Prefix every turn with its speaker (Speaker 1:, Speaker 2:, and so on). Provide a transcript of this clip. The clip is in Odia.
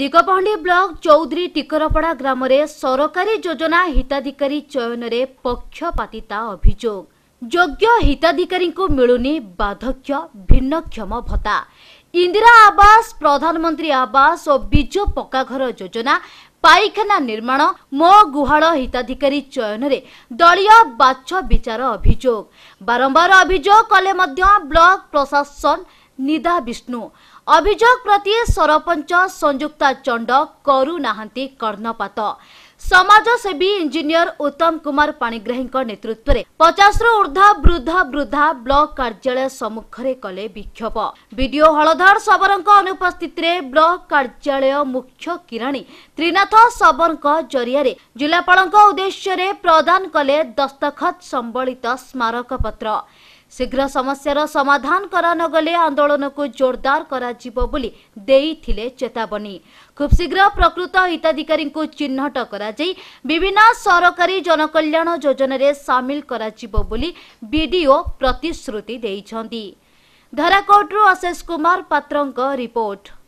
Speaker 1: ଦିଗବହଣ୍ଡି ବ୍ଲକ ଚୌଧୁରୀ ଟିକରପଡ଼ା ଗ୍ରାମରେ ସରକାରୀ ଯୋଜନା ହିତାଧିକାରୀ ଚୟନରେ ପକ୍ଷପାତିତା ଅଭିଯୋଗ ଯୋଗ୍ୟ ହିତାଧିକାରୀଙ୍କୁ ମିଳୁନି ବାର୍ଦ୍ଧକ୍ୟ ଭିନ୍ନକ୍ଷମ ଭତ୍ତା ଇନ୍ଦିରା ଆବାସ ପ୍ରଧାନମନ୍ତ୍ରୀ ଆବାସ ଓ ବିଜୁ ପକ୍କାଘର ଯୋଜନା ପାଇଖାନା ନିର୍ମାଣ ମୋ ଗୁହାଳ ହିତାଧିକାରୀ ଚୟନରେ ଦଳୀୟ ବାଛ ବିଚାର ଅଭିଯୋଗ ବାରମ୍ବାର ଅଭିଯୋଗ କଲେ ମଧ୍ୟ ବ୍ଲକ ପ୍ରଶାସନ ନିଦା ବିଷ୍ଣୁ ଅଭିଯୋଗ ପ୍ରତି ସରପଞ୍ଚ ସଂଯୁକ୍ତା ଚଣ୍ଡ କରୁନାହାନ୍ତି କର୍ଣ୍ଣପାତ ସମାଜସେବୀ ଇଞ୍ଜିନିୟର ଉତ୍ତମ କୁମାର ପାଣିଗ୍ରାହୀଙ୍କ ନେତୃତ୍ୱରେ ପଚାଶରୁ ଉର୍ଦ୍ଧ ବୃଦ୍ଧ ବୃଦ୍ଧା ବ୍ଲକ କାର୍ଯ୍ୟାଳୟ ସମ୍ମୁଖରେ କଲେ ବିକ୍ଷୋଭ ବିଡିଓ ହଳଧର ଶବରଙ୍କ ଅନୁପସ୍ଥିତିରେ ବ୍ଲକ କାର୍ଯ୍ୟାଳୟ ମୁଖ୍ୟ କିରାଣୀ ତ୍ରିନାଥ ଶବରଙ୍କ ଜରିଆରେ ଜିଲ୍ଲାପାଳଙ୍କ ଉଦ୍ଦେଶ୍ୟରେ ପ୍ରଦାନ କଲେ ଦସ୍ତଖତ ସମ୍ବଳିତ ସ୍ମାରକପତ୍ର ଶୀଘ୍ର ସମସ୍ୟାର ସମାଧାନ କରାନଗଲେ ଆନ୍ଦୋଳନକୁ ଜୋରଦାର କରାଯିବ ବୋଲି ଦେଇଥିଲେ ଚେତାବନୀ ଖୁବ୍ ଶୀଘ୍ର ପ୍ରକୃତ ହିତାଧିକାରୀଙ୍କୁ ଚିହ୍ନଟ କରାଯାଇ ବିଭିନ୍ନ ସରକାରୀ ଜନକଲ୍ୟାଣ ଯୋଜନାରେ ସାମିଲ କରାଯିବ ବୋଲି ବିଡିଓ ପ୍ରତିଶ୍ରୁତି ଦେଇଛନ୍ତି ଧରାକୋଟରୁ ଅଶେଷ କୁମାର ପାତ୍ରଙ୍କ ରିପୋର୍ଟ